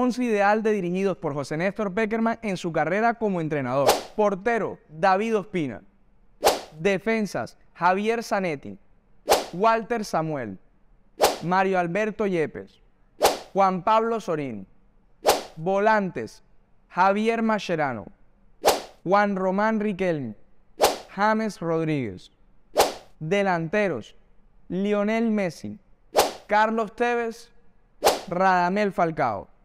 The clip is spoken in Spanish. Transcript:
11 ideal de dirigidos por José Néstor Beckerman en su carrera como entrenador. Portero, David Ospina. Defensas, Javier Zanetti. Walter Samuel. Mario Alberto Yepes. Juan Pablo Sorín. Volantes, Javier Mascherano. Juan Román Riquelme. James Rodríguez. Delanteros, Lionel Messi. Carlos Tevez, Radamel Falcao.